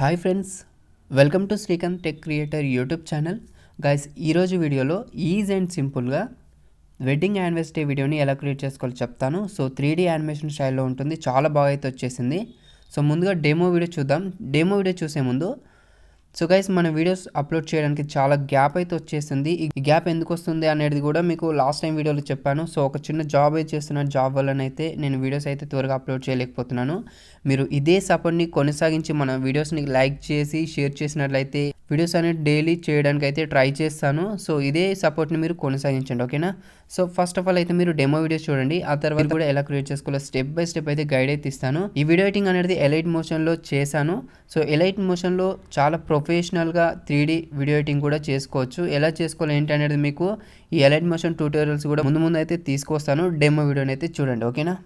hi friends welcome to Srikanth tech creator YouTube channel guys ఈరోజు వీడియోలో easy and సింపుల్గా wedding day వీడియోని ఎలా క్రియేట్ చేసుకోవాలో చెప్తాను సో త్రీ డీ యానిమేషన్ స్టైల్లో ఉంటుంది చాలా బాగా అయితే వచ్చేసింది సో ముందుగా డెమో వీడియో చూద్దాం డెమో వీడియో చూసే ముందు సో గైస్ మన వీడియోస్ అప్లోడ్ చేయడానికి చాలా గ్యాప్ అయితే వచ్చేసింది ఈ గ్యాప్ ఎందుకు వస్తుంది అనేది కూడా మీకు లాస్ట్ టైం వీడియోలో చెప్పాను సో ఒక చిన్న జాబ్ అయితే చేస్తున్న జాబ్ వల్లనైతే నేను వీడియోస్ అయితే త్వరగా అప్లోడ్ చేయలేకపోతున్నాను మీరు ఇదే సపోర్ట్ని కొనసాగించి మన వీడియోస్ని లైక్ చేసి షేర్ చేసినట్లయితే వీడియోస్ అనేది డైలీ చేయడానికి అయితే ట్రై చేస్తాను సో ఇదే సపోర్ట్ని మీరు కొనసాగించండి ఓకేనా సో ఫస్ట్ ఆఫ్ ఆల్ అయితే మీరు డెమో వీడియోస్ చూడండి ఆ తర్వాత కూడా ఎలా క్రియేట్ చేసుకోవాలో స్టెప్ బై స్టెప్ అయితే గైడ్ అయితే ఇస్తాను ఈ వీడియో ఎడిటింగ్ అనేది ఎలైట్ మోషన్లో చేశాను సో ఎలైట్ మోషన్లో చాలా ప్రొఫెషనల్గా త్రీ వీడియో ఎడిటింగ్ కూడా చేసుకోవచ్చు ఎలా చేసుకోవాలి ఏంటి అనేది మీకు ఈ ఎలైట్ మోషన్ ట్యూటోరియల్స్ కూడా ముందు ముందు అయితే తీసుకొస్తాను డెమో వీడియోని అయితే చూడండి ఓకేనా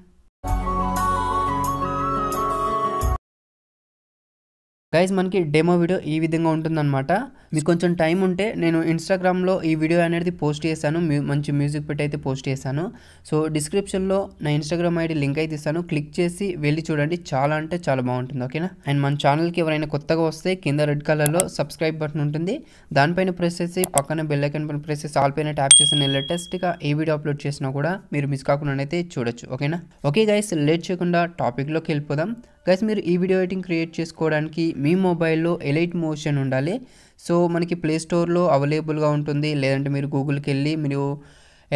గైజ్ మనకి డెమో వీడియో ఈ విధంగా ఉంటుందన్నమాట మీకు కొంచెం టైం ఉంటే నేను ఇన్స్టాగ్రామ్లో ఈ వీడియో అనేది పోస్ట్ చేశాను మంచి మ్యూజిక్ పెట్టి అయితే పోస్ట్ చేశాను సో డిస్క్రిప్షన్లో నా ఇన్స్టాగ్రామ్ ఐడి లింక్ అయితే ఇస్తాను క్లిక్ చేసి వెళ్ళి చూడండి చాలా అంటే చాలా బాగుంటుంది ఓకేనా అండ్ మన ఛానల్కి ఎవరైనా కొత్తగా వస్తే కింద రెడ్ కలర్లో సబ్స్క్రైబ్ బటన్ ఉంటుంది దానిపైన ప్రెస్ చేసి పక్కన బెల్ ఐకన్ పైన ప్రెస్ చేసి ఆల్ పైన ట్యాప్ చేసిన లేటెస్ట్గా ఏ వీడియో అప్లోడ్ చేసినా కూడా మీరు మిస్ కాకుండా అయితే చూడొచ్చు ఓకేనా ఓకే గైస్ లేట్ చేయకుండా టాపిక్లోకి వెళ్ళిపోదాం గైస్ మీరు ఈ వీడియో ఎడిటింగ్ క్రియేట్ చేసుకోవడానికి మీ మొబైల్లో ఎలైట్ మోషన్ ఉండాలి సో మనకి ప్లే స్టోర్లో అవైలబుల్గా ఉంటుంది లేదంటే మీరు గూగుల్కి వెళ్ళి మీరు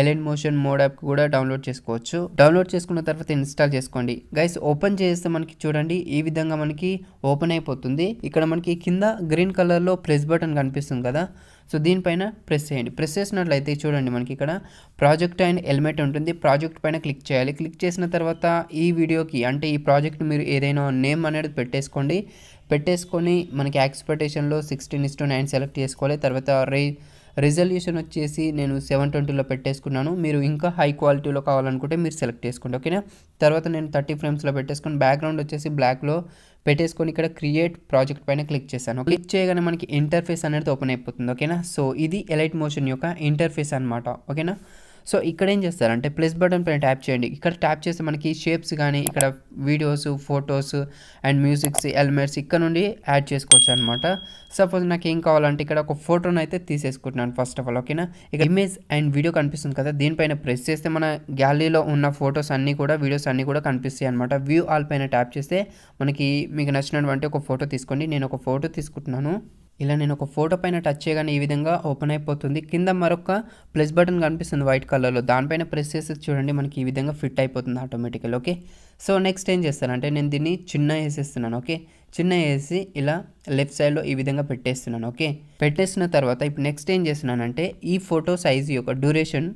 ఎలెన్ మోషన్ మోడ్ యాప్ కూడా డౌన్లోడ్ చేసుకోవచ్చు డౌన్లోడ్ చేసుకున్న తర్వాత ఇన్స్టాల్ చేసుకోండి గైస్ ఓపెన్ చేస్తే మనకి చూడండి ఈ విధంగా మనకి ఓపెన్ అయిపోతుంది ఇక్కడ మనకి కింద గ్రీన్ కలర్లో ప్రెస్ బటన్ కనిపిస్తుంది కదా సో దీనిపైన ప్రెస్ చేయండి ప్రెస్ చేసినట్లయితే చూడండి మనకి ఇక్కడ ప్రాజెక్ట్ అండ్ హెల్మెట్ ఉంటుంది ప్రాజెక్ట్ పైన క్లిక్ చేయాలి క్లిక్ చేసిన తర్వాత ఈ వీడియోకి అంటే ఈ ప్రాజెక్ట్ మీరు ఏదైనా నేమ్ అనేది పెట్టేసుకోండి పెట్టేసుకొని మనకి ఎక్స్పెక్టేషన్లో sixteen is to nine select చేసుకోవాలి తర్వాత రే రిజల్యూషన్ వచ్చేసి నేను సెవెన్ ట్వంటీలో పెట్టేసుకున్నాను మీరు ఇంకా హై క్వాలిటీలో కావాలనుకుంటే మీరు సెలెక్ట్ చేసుకోండి ఓకేనా తర్వాత నేను థర్టీ ఫ్రేమ్స్లో పెట్టేసుకుని బ్యాక్గ్రౌండ్ వచ్చేసి బ్లాక్లో పెట్టేసుకొని ఇక్కడ క్రియేట్ ప్రాజెక్ట్ పైన క్లిక్ చేశాను క్లిక్ చేయగానే మనకి ఇంటర్ఫేస్ అనేది ఓపెన్ అయిపోతుంది ఓకేనా సో ఇది ఎలైట్ మోషన్ యొక్క ఇంటర్ఫేస్ అనమాట ఓకేనా సో ఇక్కడ ఏం చేస్తారంటే ప్లస్ బటన్ పైన ట్యాప్ చేయండి ఇక్కడ ట్యాప్ చేస్తే మనకి షేప్స్ కానీ ఇక్కడ videos photos and musics elements ఇక్కడ నుండి యాడ్ చేసుకోవచ్చు అనమాట సపోజ్ నాకు ఏం కావాలంటే ఇక్కడ ఒక ఫోటోని అయితే తీసేసుకుంటున్నాను ఫస్ట్ ఆఫ్ ఆల్ ఓకేనా ఇక ఇమేజ్ అండ్ వీడియో కనిపిస్తుంది కదా దీనిపైన ప్రెస్ చేస్తే మన గ్యాలరీలో ఉన్న ఫొటోస్ అన్నీ కూడా వీడియోస్ అన్నీ కూడా కనిపిస్తాయి అనమాట వ్యూ ఆల్ పైన ట్యాప్ చేస్తే మనకి మీకు నచ్చినటువంటి ఒక ఫోటో తీసుకోండి నేను ఒక ఫోటో తీసుకుంటున్నాను ఇలా నేను ఒక ఫోటో పైన టచ్ చేయగానే ఈ విధంగా ఓపెన్ అయిపోతుంది కింద మరొక ప్లస్ బటన్ కనిపిస్తుంది వైట్ కలర్లో దానిపైన ప్రెస్ చేసి చూడండి మనకి ఈ విధంగా ఫిట్ అయిపోతుంది ఆటోమేటికల్ ఓకే సో నెక్స్ట్ ఏం చేస్తానంటే నేను దీన్ని చిన్న వేసేస్తున్నాను ఓకే చిన్న వేసి ఇలా లెఫ్ట్ సైడ్లో ఈ విధంగా పెట్టేస్తున్నాను ఓకే పెట్టేసిన తర్వాత ఇప్పుడు నెక్స్ట్ ఏం చేస్తున్నానంటే ఈ ఫోటో సైజు యొక్క డ్యూరేషన్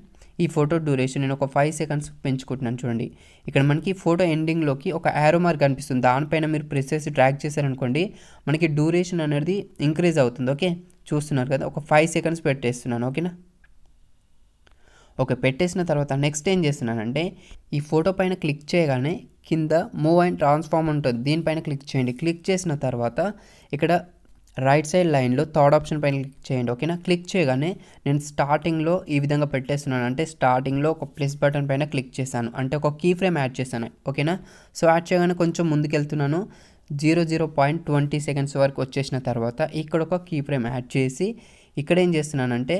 ఈ ఫోటో డ్యూరేషన్ నేను ఒక ఫైవ్ సెకండ్స్ పెంచుకుంటున్నాను చూడండి ఇక్కడ మనకి ఫోటో ఎండింగ్లోకి ఒక యారో మార్క్ కనిపిస్తుంది దానిపైన మీరు ప్రెస్ చేసి డ్రాగ్ చేశారనుకోండి మనకి డ్యూరేషన్ అనేది ఇంక్రీజ్ అవుతుంది ఓకే చూస్తున్నారు కదా ఒక ఫైవ్ సెకండ్స్ పెట్టేస్తున్నాను ఓకేనా ఓకే పెట్టేసిన తర్వాత నెక్స్ట్ ఏం చేస్తున్నానంటే ఈ ఫోటో పైన క్లిక్ చేయగానే కింద మూవ్ అండ్ ట్రాన్స్ఫార్మ్ ఉంటుంది దీనిపైన క్లిక్ చేయండి క్లిక్ చేసిన తర్వాత ఇక్కడ రైట్ సైడ్ లైన్లో థర్డ్ ఆప్షన్ పైన క్లిక్ చేయండి ఓకేనా క్లిక్ చేయగానే నేను స్టార్టింగ్లో ఈ విధంగా పెట్టేస్తున్నాను అంటే స్టార్టింగ్లో ఒక ప్లస్ బటన్ పైన క్లిక్ చేశాను అంటే ఒక కీ ఫ్రేమ్ యాడ్ చేశాను ఓకేనా సో యాడ్ చేయగానే కొంచెం ముందుకెళ్తున్నాను zero zero point twenty seconds వరకు వచ్చేసిన తర్వాత ఇక్కడ ఒక కీ ఫ్రేమ్ యాడ్ చేసి ఇక్కడ ఏం చేస్తున్నానంటే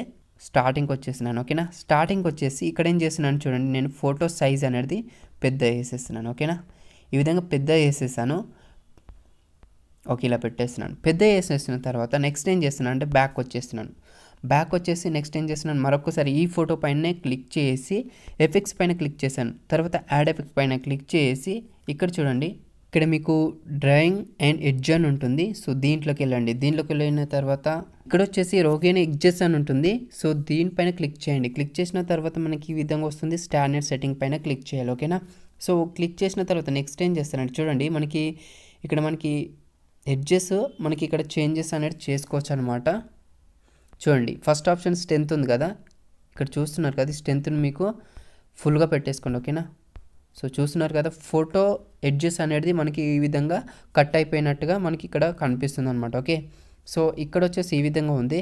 స్టార్టింగ్కి వచ్చేసినాను ఓకేనా స్టార్టింగ్ వచ్చేసి ఇక్కడ ఏం చేస్తున్నాను చూడండి నేను ఫోటో సైజ్ అనేది పెద్ద వేసేస్తున్నాను ఓకేనా ఈ విధంగా పెద్ద వేసేసాను ఓకే ఇలా పెట్టేస్తున్నాను పెద్ద వేసేసిన తర్వాత నెక్స్ట్ ఏం చేస్తున్నాను అంటే బ్యాక్ వచ్చేస్తున్నాను బ్యాక్ వచ్చేసి నెక్స్ట్ ఏం చేస్తున్నాను మరొకసారి ఈ ఫోటో పైన క్లిక్ చేసి ఎఫెక్ట్స్ పైన క్లిక్ చేశాను తర్వాత యాడ్ ఎఫెక్ట్ పైన క్లిక్ చేసి ఇక్కడ చూడండి ఇక్కడ మీకు డ్రాయింగ్ అండ్ ఎడ్జ్ అని ఉంటుంది సో దీంట్లోకి వెళ్ళండి దీంట్లోకి వెళ్ళిన తర్వాత ఇక్కడ వచ్చేసి రోగేని ఎగ్జెస్ అని ఉంటుంది సో దీనిపైన క్లిక్ చేయండి క్లిక్ చేసిన తర్వాత మనకి ఈ విధంగా వస్తుంది స్టాండర్డ్ సెట్టింగ్ పైన క్లిక్ చేయాలి ఓకేనా సో క్లిక్ చేసిన తర్వాత నెక్స్ట్ ఏం చేస్తానండి చూడండి మనకి ఇక్కడ మనకి ఎడ్జెస్ మనకి ఇక్కడ చేంజెస్ అనేది చేసుకోవచ్చు అనమాట చూడండి ఫస్ట్ ఆప్షన్ స్ట్రెంత్ ఉంది కదా ఇక్కడ చూస్తున్నారు కదా స్ట్రెంత్ని మీకు ఫుల్గా పెట్టేసుకోండి ఓకేనా సో చూస్తున్నారు కదా ఫోటో ఎడ్జెస్ అనేది మనకి ఈ విధంగా కట్ అయిపోయినట్టుగా మనకి ఇక్కడ కనిపిస్తుంది అనమాట ఓకే సో ఇక్కడ వచ్చేసి ఈ విధంగా ఉంది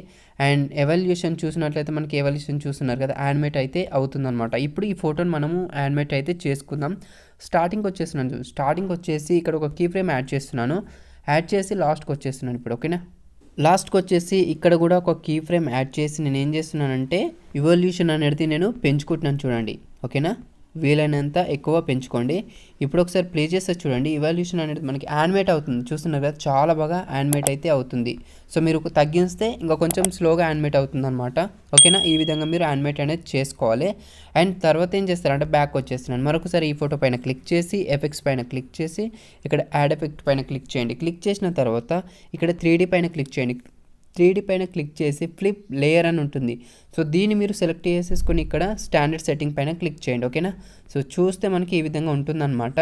అండ్ ఎవల్యూషన్ చూసినట్లయితే మనకి ఎవల్యూషన్ చూస్తున్నారు కదా యానిమేట్ అయితే అవుతుందనమాట ఇప్పుడు ఈ ఫోటోని మనము యానిమేట్ అయితే చేసుకుందాం స్టార్టింగ్ వచ్చేసి స్టార్టింగ్ వచ్చేసి ఇక్కడ ఒక కీ ఫ్రేమ్ యాడ్ చేస్తున్నాను యాడ్ చేసి లాస్ట్కి వచ్చేస్తున్నాను ఇప్పుడు ఓకేనా లాస్ట్కి వచ్చేసి ఇక్కడ కూడా ఒక కీ ఫ్రేమ్ యాడ్ చేసి నేను ఏం చేస్తున్నానంటే ఇవల్యూషన్ అనేది నేను పెంచుకుంటున్నాను చూడండి ఓకేనా వీలైనంత ఎక్కువ పెంచుకోండి ఇప్పుడు ఒకసారి ప్లే చేస్తే చూడండి ఇవాల్యూషన్ అనేది మనకి యానిమేట్ అవుతుంది చూస్తున్నారు కదా చాలా బాగా యానిమేట్ అయితే అవుతుంది సో మీరు తగ్గిస్తే ఇంకా కొంచెం స్లోగా యానిమేట్ అవుతుంది అనమాట ఓకేనా ఈ విధంగా మీరు యానిమేట్ అనేది చేసుకోవాలి అండ్ తర్వాత ఏం చేస్తారంటే బ్యాక్ వచ్చేస్తున్నాను మరొకసారి ఈ ఫోటో పైన క్లిక్ చేసి ఎఫెక్ట్స్ పైన క్లిక్ చేసి ఇక్కడ యాడ్ ఎఫెక్ట్ పైన క్లిక్ చేయండి క్లిక్ చేసిన తర్వాత ఇక్కడ త్రీ పైన క్లిక్ చేయండి త్రీడి పైన క్లిక్ చేసి ఫ్లిప్ లేయర్ అని ఉంటుంది సో దీన్ని మీరు సెలెక్ట్ చేసేసుకొని ఇక్కడ స్టాండర్డ్ సెట్టింగ్ పైన క్లిక్ చేయండి ఓకేనా సో చూస్తే మనకి ఈ విధంగా ఉంటుందన్నమాట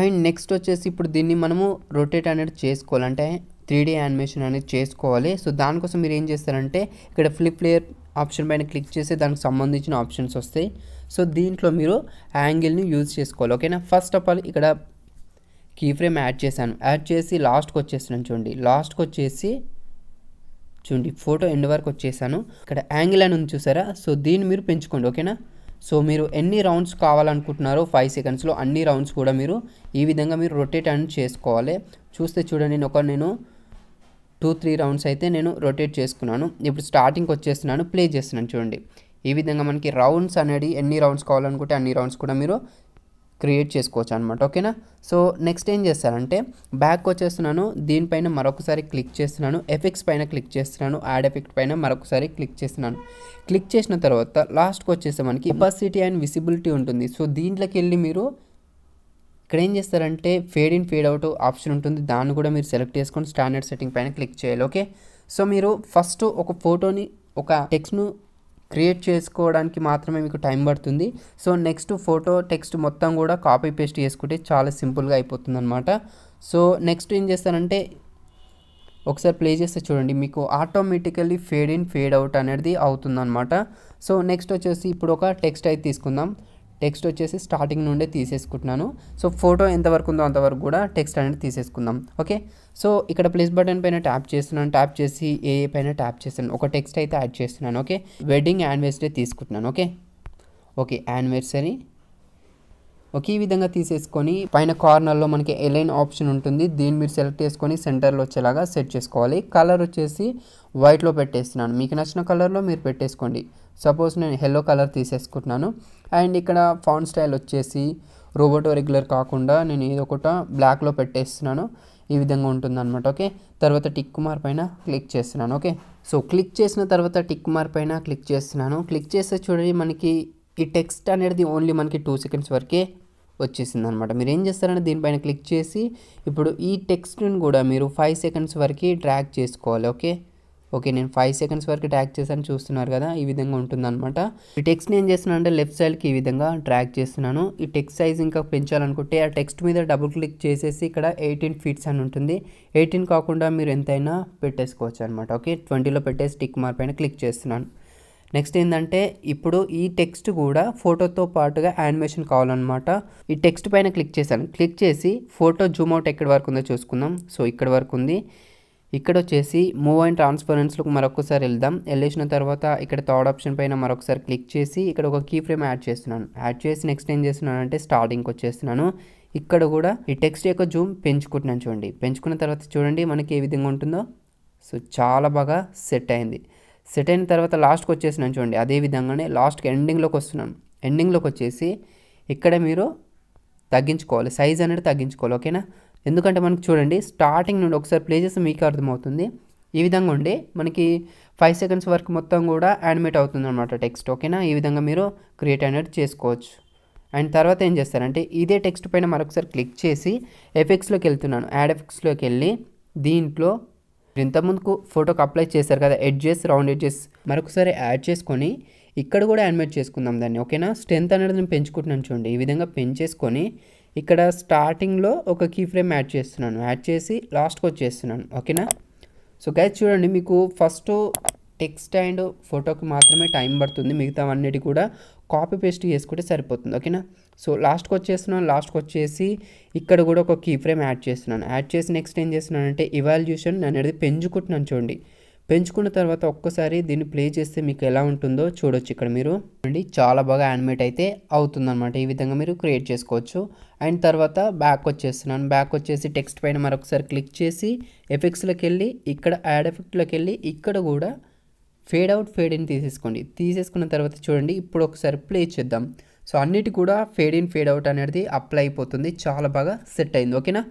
అండ్ నెక్స్ట్ వచ్చేసి ఇప్పుడు దీన్ని మనము రొటేట్ అనేది చేసుకోవాలంటే త్రీడీ యానిమేషన్ అనేది చేసుకోవాలి సో దానికోసం మీరు ఏం చేస్తారంటే ఇక్కడ ఫ్లిప్ లేయర్ ఆప్షన్ పైన క్లిక్ చేసి దానికి సంబంధించిన ఆప్షన్స్ వస్తాయి సో దీంట్లో మీరు యాంగిల్ని యూజ్ చేసుకోవాలి ఓకేనా ఫస్ట్ ఆఫ్ ఆల్ ఇక్కడ కీ ఫ్రేమ్ యాడ్ చేశాను యాడ్ చేసి లాస్ట్కి వచ్చేస్తున్నాను చూడండి లాస్ట్కి వచ్చేసి చూడండి ఫోటో ఎండ్ వరకు వచ్చేసాను ఇక్కడ యాంగిల్ అని ఉంది చూసారా సో దీన్ని మీరు పెంచుకోండి ఓకేనా సో మీరు ఎన్ని రౌండ్స్ కావాలనుకుంటున్నారో ఫైవ్ సెకండ్స్లో అన్ని రౌండ్స్ కూడా మీరు ఈ విధంగా మీరు రొటేట్ అని చేసుకోవాలి చూస్తే చూడండి ఒక నేను టూ త్రీ రౌండ్స్ అయితే నేను రొటేట్ చేసుకున్నాను ఇప్పుడు స్టార్టింగ్కి వచ్చేస్తున్నాను ప్లే చేస్తున్నాను చూడండి ఈ విధంగా మనకి రౌండ్స్ అనేది ఎన్ని రౌండ్స్ కావాలనుకుంటే అన్ని రౌండ్స్ కూడా మీరు క్రియేట్ చేసుకోవచ్చు అనమాట ఓకేనా సో నెక్స్ట్ ఏం చేస్తారంటే బ్యాక్ వచ్చేస్తున్నాను దీనిపైన మరొకసారి క్లిక్ చేస్తున్నాను ఎఫెక్ట్స్ పైన క్లిక్ చేస్తున్నాను యాడ్ ఎఫెక్ట్ పైన మరొకసారి క్లిక్ చేస్తున్నాను క్లిక్ చేసిన తర్వాత లాస్ట్కి వచ్చేస్తే మనకి కెపాసిటీ అండ్ విసిబిలిటీ ఉంటుంది సో దీంట్లోకి వెళ్ళి మీరు ఇక్కడ ఏం చేస్తారంటే fade in fade out option ఉంటుంది దాన్ని కూడా మీరు సెలెక్ట్ చేసుకొని స్టాండర్డ్ సెట్టింగ్ పైన క్లిక్ చేయాలి ఓకే సో మీరు ఫస్ట్ ఒక ఫోటోని ఒక టెక్స్ట్ను క్రియేట్ చేసుకోవడానికి మాత్రమే మీకు టైం పడుతుంది సో నెక్స్ట్ ఫోటో టెక్స్ట్ మొత్తం కూడా కాపీ పేస్ట్ చేసుకుంటే చాలా సింపుల్గా అయిపోతుంది అనమాట సో నెక్స్ట్ ఏం చేస్తానంటే ఒకసారి ప్లే చేస్తే చూడండి మీకు automatically fade in fade out అనేది అవుతుందన్నమాట సో నెక్స్ట్ వచ్చేసి ఇప్పుడు ఒక టెక్స్ట్ అయితే తీసుకుందాం టెక్స్ట్ వచ్చేసి స్టార్టింగ్ నుండే తీసేసుకుంటున్నాను సో ఫోటో ఎంతవరకు ఉందో అంతవరకు కూడా టెక్స్ట్ అనేది తీసేసుకుందాం ఓకే సో ఇక్కడ ప్లేస్ బటన్ పైన ట్యాప్ చేస్తున్నాను ట్యాప్ చేసి ఏ పైన ట్యాప్ చేస్తున్నాను ఒక టెక్స్ట్ అయితే యాడ్ చేస్తున్నాను ఓకే వెడ్డింగ్ యానివర్సరీ తీసుకుంటున్నాను ఓకే ఓకే యానివర్సరీ ఒకే విధంగా తీసేసుకొని పైన కార్నర్లో మనకి ఎలైన్ ఆప్షన్ ఉంటుంది దీన్ని మీరు సెలెక్ట్ చేసుకొని సెంటర్లో వచ్చేలాగా సెట్ చేసుకోవాలి కలర్ వచ్చేసి వైట్లో పెట్టేస్తున్నాను మీకు నచ్చిన కలర్లో మీరు పెట్టేసుకోండి సపోజ్ నేను ఎల్లో కలర్ తీసేసుకుంటున్నాను అండ్ ఇక్కడ ఫౌండ్ స్టైల్ వచ్చేసి రోబోటో రెగ్యులర్ కాకుండా నేను ఏదో ఒకట బ్లాక్లో పెట్టేస్తున్నాను ఈ విధంగా ఉంటుందన్నమాట ఓకే తర్వాత టిక్ మార్ పైన క్లిక్ చేస్తున్నాను ఓకే సో క్లిక్ చేసిన తర్వాత టిక్ మార్ పైన క్లిక్ చేస్తున్నాను క్లిక్ చేస్తే చూడండి మనకి ఈ టెక్స్ట్ అనేది ఓన్లీ మనకి టూ సెకండ్స్ వరకే వచ్చేసింది అనమాట మీరు ఏం చేస్తారంటే దీనిపైన క్లిక్ చేసి ఇప్పుడు ఈ టెక్స్ట్ని కూడా మీరు ఫైవ్ సెకండ్స్ వరకు ట్రాక్ చేసుకోవాలి ఓకే ఓకే నేను ఫైవ్ సెకండ్స్ వరకు ట్రాక్ చేశాను చూస్తున్నారు కదా ఈ విధంగా అనమాట ఈ టెక్స్ట్ నేను చేస్తున్నాను అంటే లెఫ్ట్ సైడ్కి ఈ విధంగా ట్రాక్ చేస్తున్నాను ఈ టెక్స్ట్ సైజ్ ఇంకా పెంచాలనుకుంటే ఆ టెక్స్ట్ మీద డబుల్ క్లిక్ చేసేసి ఇక్కడ ఎయిటీన్ ఫీట్స్ అని ఉంటుంది ఎయిటీన్ కాకుండా మీరు ఎంతైనా పెట్టేసుకోవచ్చు అనమాట ఓకే ట్వంటీలో పెట్టేసి టిక్ మార్క్ పైన క్లిక్ చేస్తున్నాను నెక్స్ట్ ఏంటంటే ఇప్పుడు ఈ టెక్స్ట్ కూడా ఫోటోతో పాటుగా యానిమేషన్ కావాలన్నమాట ఈ టెక్స్ట్ పైన క్లిక్ చేశాను క్లిక్ చేసి ఫోటో జూమ్ అవుట్ ఎక్కడి వరకు ఉందో చూసుకుందాం సో ఇక్కడ వరకు ఉంది ఇక్కడ వచ్చేసి మూవ్ అండ్ ట్రాన్స్ఫరెన్స్లోకి మరొకసారి వెళ్దాం వెళ్ళేసిన తర్వాత ఇక్కడ థర్డ్ ఆప్షన్ పైన మరొకసారి క్లిక్ చేసి ఇక్కడ ఒక కీ ఫ్రేమ్ యాడ్ చేస్తున్నాను యాడ్ చేసి నెక్స్ట్ ఏం చేస్తున్నాను అంటే స్టార్టింగ్కి వచ్చేస్తున్నాను ఇక్కడ కూడా ఈ టెక్స్ట్ యొక్క జూమ్ పెంచుకుంటున్నాను చూడండి పెంచుకున్న తర్వాత చూడండి మనకి ఏ విధంగా ఉంటుందో సో చాలా బాగా సెట్ అయింది సెట్ అయిన తర్వాత లాస్ట్కి వచ్చేసినాను చూడండి అదే విధంగానే లాస్ట్కి ఎండింగ్లోకి వస్తున్నాను ఎండింగ్లోకి వచ్చేసి ఇక్కడ మీరు తగ్గించుకోవాలి సైజ్ అనేది తగ్గించుకోవాలి ఓకేనా ఎందుకంటే మనకు చూడండి స్టార్టింగ్ నుండి ఒకసారి ప్లే మీకు అర్థమవుతుంది ఈ విధంగా ఉండి మనకి ఫైవ్ సెకండ్స్ వరకు మొత్తం కూడా యానిమేట్ అవుతుంది అనమాట టెక్స్ట్ ఓకేనా ఈ విధంగా మీరు క్రియేట్ అనేది చేసుకోవచ్చు అండ్ తర్వాత ఏం చేస్తారంటే ఇదే టెక్స్ట్ పైన మరొకసారి క్లిక్ చేసి ఎఫెక్ట్స్లోకి వెళ్తున్నాను యాడ్ ఎఫెక్ట్స్లోకి వెళ్ళి దీంట్లో ఇంతకుముందుకు ఫోటోకి అప్లై చేశారు కదా ఎడ్జెస్ రౌండ్ ఎడ్జెస్ మరొకసారి యాడ్ చేసుకొని ఇక్కడ కూడా యానిమేట్ చేసుకుందాం దాన్ని ఓకేనా స్ట్రెంత్ అనేది నేను పెంచుకుంటున్నాను చూడండి ఈ విధంగా పెంచేసుకొని ఇక్కడ స్టార్టింగ్లో ఒక కీ ఫ్రేమ్ యాడ్ చేస్తున్నాను యాడ్ చేసి లాస్ట్కి వచ్చేస్తున్నాను ఓకేనా సో గైజ్ చూడండి మీకు ఫస్ట్ టెక్స్ట్ అండ్ ఫోటోకి మాత్రమే టైం పడుతుంది మిగతావన్నిటి కూడా కాపీ పేస్ట్ చేసుకుంటే సరిపోతుంది ఓకేనా సో లాస్ట్కి వచ్చేస్తున్నాను లాస్ట్కి వచ్చేసి ఇక్కడ కూడా ఒక కీ ఫ్రేమ్ యాడ్ చేస్తున్నాను యాడ్ చేసి నెక్స్ట్ ఏం చేస్తున్నానంటే ఇవాల్యూషన్ అనేది పెంచుకుంటున్నాను చూడండి పెంచుకున్న తర్వాత ఒక్కసారి దీన్ని ప్లే చేస్తే మీకు ఎలా ఉంటుందో చూడొచ్చు ఇక్కడ మీరు అండి చాలా బాగా యానిమేట్ అయితే అవుతుందన్నమాట ఈ విధంగా మీరు క్రియేట్ చేసుకోవచ్చు అండ్ తర్వాత బ్యాక్ వచ్చేస్తున్నాను బ్యాక్ వచ్చేసి టెక్స్ట్ పైన మరొకసారి క్లిక్ చేసి ఎఫెక్ట్స్లోకి వెళ్ళి ఇక్కడ యాడ్ ఎఫెక్ట్లోకి వెళ్ళి ఇక్కడ కూడా ఫేడ్ అవుట్ ఫేడ్ ఇన్ తీసేసుకోండి తీసేసుకున్న తర్వాత చూడండి ఇప్పుడు ఒకసారి ప్లే చేద్దాం సో అన్నిటి కూడా ఫేడ్ ఇన్ ఫేడ్ అవుట్ అనేది అప్లై అయిపోతుంది చాలా బాగా సెట్ అయింది ఓకేనా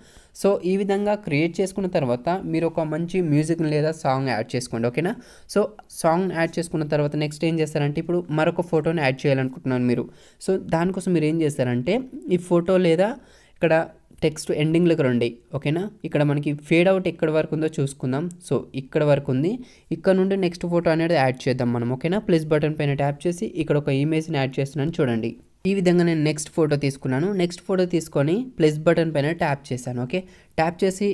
సో ఈ విధంగా క్రియేట్ చేసుకున్న తర్వాత మీరు ఒక మంచి మ్యూజిక్ని లేదా సాంగ్ యాడ్ చేసుకోండి ఓకేనా సో సాంగ్ యాడ్ చేసుకున్న తర్వాత నెక్స్ట్ ఏం చేస్తారంటే ఇప్పుడు మరొక ఫోటోని యాడ్ చేయాలనుకుంటున్నాను మీరు సో దానికోసం మీరు ఏం చేస్తారంటే ఈ ఫోటో లేదా ఇక్కడ టెక్స్ట్ ఎండింగ్లకు రండి ఓకేనా ఇక్కడ మనకి ఫేడ్ అవుట్ ఎక్కడ వరకు ఉందో చూసుకుందాం సో ఇక్కడ వరకు ఉంది ఇక్కడ నుండి నెక్స్ట్ ఫోటో అనేది యాడ్ చేద్దాం మనం ఓకేనా ప్లస్ బటన్ పైన ట్యాప్ చేసి ఇక్కడ ఒక ఇమేజ్ని యాడ్ చేస్తున్నాను చూడండి ఈ విధంగా నేను నెక్స్ట్ ఫోటో తీసుకున్నాను నెక్స్ట్ ఫోటో తీసుకొని ప్లస్ బటన్ పైన ట్యాప్ చేశాను ఓకే ట్యాప్ చేసి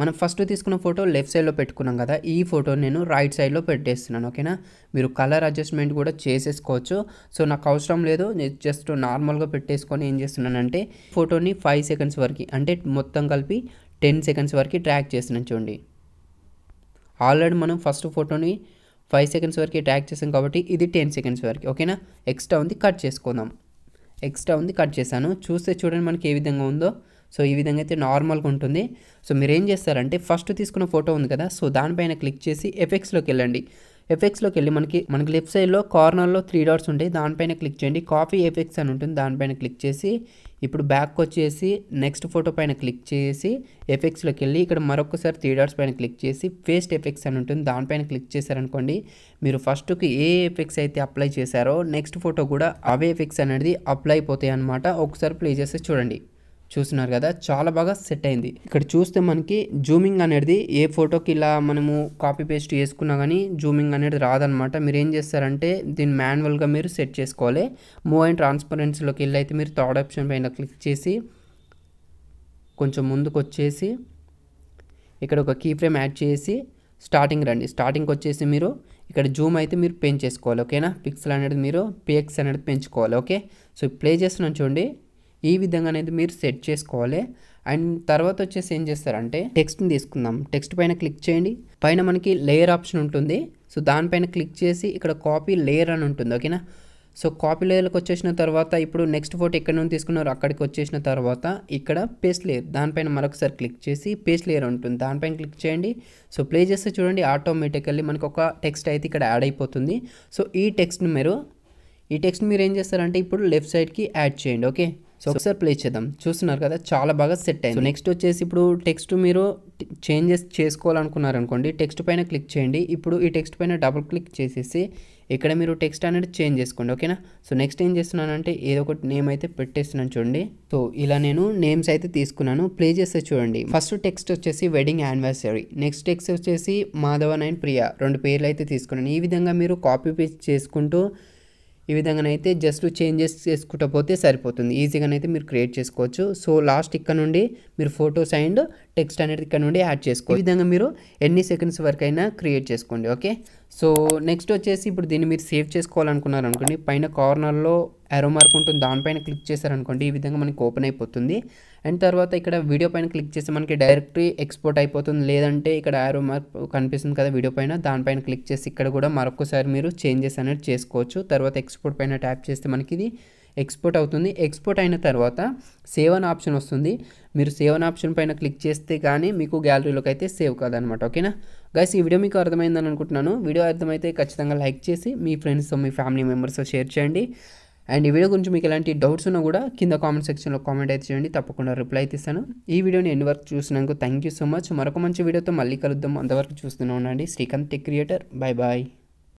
మనం ఫస్ట్ తీసుకున్న ఫోటో లెఫ్ట్ సైడ్లో పెట్టుకున్నాం కదా ఈ ఫోటో నేను రైట్ సైడ్లో పెట్టేస్తున్నాను ఓకేనా మీరు కలర్ అడ్జస్ట్మెంట్ కూడా చేసేసుకోవచ్చు సో నాకు అవసరం లేదు జస్ట్ నార్మల్గా పెట్టేసుకొని ఏం చేస్తున్నానంటే ఫోటోని ఫైవ్ సెకండ్స్ వరకు అంటే మొత్తం కలిపి టెన్ సెకండ్స్ వరకు ట్రాక్ చేస్తున్నాను చూడండి ఆల్రెడీ మనం ఫస్ట్ ఫోటోని ఫైవ్ సెకండ్స్ వరకు ట్రాక్ చేసాం కాబట్టి ఇది టెన్ సెకండ్స్ వరకు ఓకేనా ఎక్స్ట్రా ఉంది కట్ చేసుకుందాం ఎక్స్ట్రా ఉంది కట్ చేశాను చూస్తే చూడండి మనకి ఏ విధంగా ఉందో సో ఈ విధంగా అయితే నార్మల్గా ఉంటుంది సో మీరు ఏం చేస్తారంటే ఫస్ట్ తీసుకున్న ఫోటో ఉంది కదా సో దానిపైన క్లిక్ చేసి ఎఫెక్ట్స్లోకి వెళ్ళండి ఎఫెక్ట్స్లోకి వెళ్ళి మనకి మనకి లెఫ్ట్ సైడ్లో కార్నర్లో త్రీ డాట్స్ ఉంటాయి దానిపైన క్లిక్ చేయండి కాఫీ ఎఫెక్ట్స్ అని ఉంటుంది దానిపైన క్లిక్ చేసి ఇప్పుడు బ్యాక్ వచ్చేసి నెక్స్ట్ ఫోటో పైన క్లిక్ చేసి ఎఫెక్ట్స్లోకి వెళ్ళి ఇక్కడ మరొకసారి త్రీ డాట్స్ పైన క్లిక్ చేసి ఫేస్ట్ ఎఫెక్ట్స్ అని ఉంటుంది దానిపైన క్లిక్ చేశారనుకోండి మీరు ఫస్ట్కి ఏ ఎఫెక్ట్స్ అయితే అప్లై చేశారో నెక్స్ట్ ఫోటో కూడా అవే ఎఫెక్ట్స్ అనేది అప్లై అయిపోతాయి అనమాట ఒకసారి ప్లే చేసి చూడండి చూస్తున్నారు కదా చాలా బాగా సెట్ అయింది ఇక్కడ చూస్తే మనకి జూమింగ్ అనేది ఏ ఫోటోకి ఇలా మనము కాపీ పేస్ట్ చేసుకున్నా కానీ జూమింగ్ అనేది రాదనమాట మీరు ఏం చేస్తారంటే దీన్ని మాన్యువల్గా మీరు సెట్ చేసుకోవాలి మూవ్ అండ్ ట్రాన్స్పరెన్సీలోకి వెళ్ళి అయితే మీరు థర్డ్ ఆప్షన్ పైన క్లిక్ చేసి కొంచెం ముందుకు వచ్చేసి ఇక్కడ ఒక కీ ఫ్రేమ్ యాడ్ చేసి స్టార్టింగ్ రండి స్టార్టింగ్ వచ్చేసి మీరు ఇక్కడ జూమ్ అయితే మీరు పెంచేసుకోవాలి ఓకేనా పిక్సెల్ అనేది మీరు పిఎక్స్ అనేది పెంచుకోవాలి ఓకే సో ప్లే చేస్తున్నాను చూడండి ఈ విధంగా అనేది మీరు సెట్ చేసుకోవాలి అండ్ తర్వాత వచ్చేసి ఏం చేస్తారంటే టెక్స్ట్ని తీసుకుందాం టెక్స్ట్ పైన క్లిక్ చేయండి పైన మనకి లేయర్ ఆప్షన్ ఉంటుంది సో దానిపైన క్లిక్ చేసి ఇక్కడ కాపీ లేయర్ అని ఉంటుంది ఓకేనా సో కాపీ లేయర్కి వచ్చేసిన తర్వాత ఇప్పుడు నెక్స్ట్ ఫోటో ఎక్కడి నుండి తీసుకున్నారు అక్కడికి వచ్చేసిన తర్వాత ఇక్కడ పేస్ట్ లేయర్ దానిపైన మరొకసారి క్లిక్ చేసి పేస్ట్ లేయర్ ఉంటుంది దానిపైన క్లిక్ చేయండి సో ప్లే చేస్తే చూడండి ఆటోమేటికల్లీ మనకు ఒక టెక్స్ట్ అయితే ఇక్కడ యాడ్ అయిపోతుంది సో ఈ టెక్స్ట్ని మీరు ఈ టెక్స్ట్ మీరు ఏం చేస్తారంటే ఇప్పుడు లెఫ్ట్ సైడ్కి యాడ్ చేయండి ఓకే సో ఒకసారి ప్లే చేద్దాం చూస్తున్నారు కదా చాలా బాగా సెట్ అయింది నెక్స్ట్ వచ్చేసి ఇప్పుడు టెక్స్ట్ మీరు చేంజెస్ చేసుకోవాలనుకున్నారనుకోండి టెక్స్ట్ పైన క్లిక్ చేయండి ఇప్పుడు ఈ టెక్స్ట్ పైన డబుల్ క్లిక్ చేసేసి ఇక్కడ మీరు టెక్స్ట్ అనేది చేంజ్ చేసుకోండి ఓకేనా సో నెక్స్ట్ ఏం చేస్తున్నానంటే ఏదో ఒకటి నేమ్ అయితే పెట్టేస్తున్నాను చూడండి సో ఇలా నేను నేమ్స్ అయితే తీసుకున్నాను ప్లే చేస్తే చూడండి ఫస్ట్ టెక్స్ట్ వచ్చేసి వెడ్డింగ్ యానివర్సరీ నెక్స్ట్ టెక్స్ట్ వచ్చేసి మాధవన్ అండ్ ప్రియా రెండు పేర్లు అయితే తీసుకున్నాను ఈ విధంగా మీరు కాపీ పేస్ట్ చేసుకుంటూ ఈ విధంగానైతే జస్ట్ చేంజెస్ చేసుకుంటా పోతే సరిపోతుంది ఈజీగానైతే మీరు క్రియేట్ చేసుకోవచ్చు సో లాస్ట్ ఇక్కడ నుండి మీరు ఫొటోస్ అండ్ టెక్స్ట్ అనేది ఇక్కడ నుండి యాడ్ చేసుకోవచ్చు ఈ విధంగా మీరు ఎన్ని సెకండ్స్ వరకు అయినా క్రియేట్ చేసుకోండి ఓకే సో నెక్స్ట్ వచ్చేసి ఇప్పుడు దీన్ని మీరు సేవ్ చేసుకోవాలనుకున్నారు అనుకోండి పైన కార్నర్లో యారో మార్క్ ఉంటుంది దానిపైన క్లిక్ చేశారనుకోండి ఈ విధంగా మనకి ఓపెన్ అయిపోతుంది అండ్ తర్వాత ఇక్కడ వీడియో పైన క్లిక్ చేస్తే మనకి డైరెక్ట్ ఎక్స్పోర్ట్ అయిపోతుంది లేదంటే ఇక్కడ యారో మార్క్ కనిపిస్తుంది కదా వీడియో పైన దానిపైన క్లిక్ చేసి ఇక్కడ కూడా మరొకసారి మీరు చేంజెస్ అనేది చేసుకోవచ్చు తర్వాత ఎక్స్పోర్ట్ పైన ట్యాప్ చేస్తే మనకి ఇది ఎక్స్పోర్ట్ అవుతుంది ఎక్స్పోర్ట్ అయిన తర్వాత సేవ్ అని ఆప్షన్ వస్తుంది మీరు సేవ్ అని ఆప్షన్ పైన క్లిక్ చేస్తే కానీ మీకు గ్యాలరీలోకి అయితే సేవ్ కాదనమాట ఓకేనా గైస్ ఈ వీడియో మీకు అర్థమైందని అనుకుంటున్నాను వీడియో అర్థమైతే ఖచ్చితంగా లైక్ చేసి మీ ఫ్రెండ్స్తో మీ ఫ్యామిలీ మెంబర్స్తో షేర్ చేయండి అండ్ ఈ వీడియో గురించి మీకు ఎలాంటి డౌట్స్ ఉన్నా కూడా కింద కామెంట్ సెక్షన్లో కామెంట్ అయితే చేయండి తప్పకుండా రిప్లై అయితే ఇస్తాను ఈ వీడియోని ఎన్ని వరకు చూసినందుకు థ్యాంక్ యూ సో మచ్ మరొక మంచి వీడియోతో మళ్ళీ కలుద్దాం అంతవరకు చూస్తూనే ఉండండి Srikanth tech creator bye bye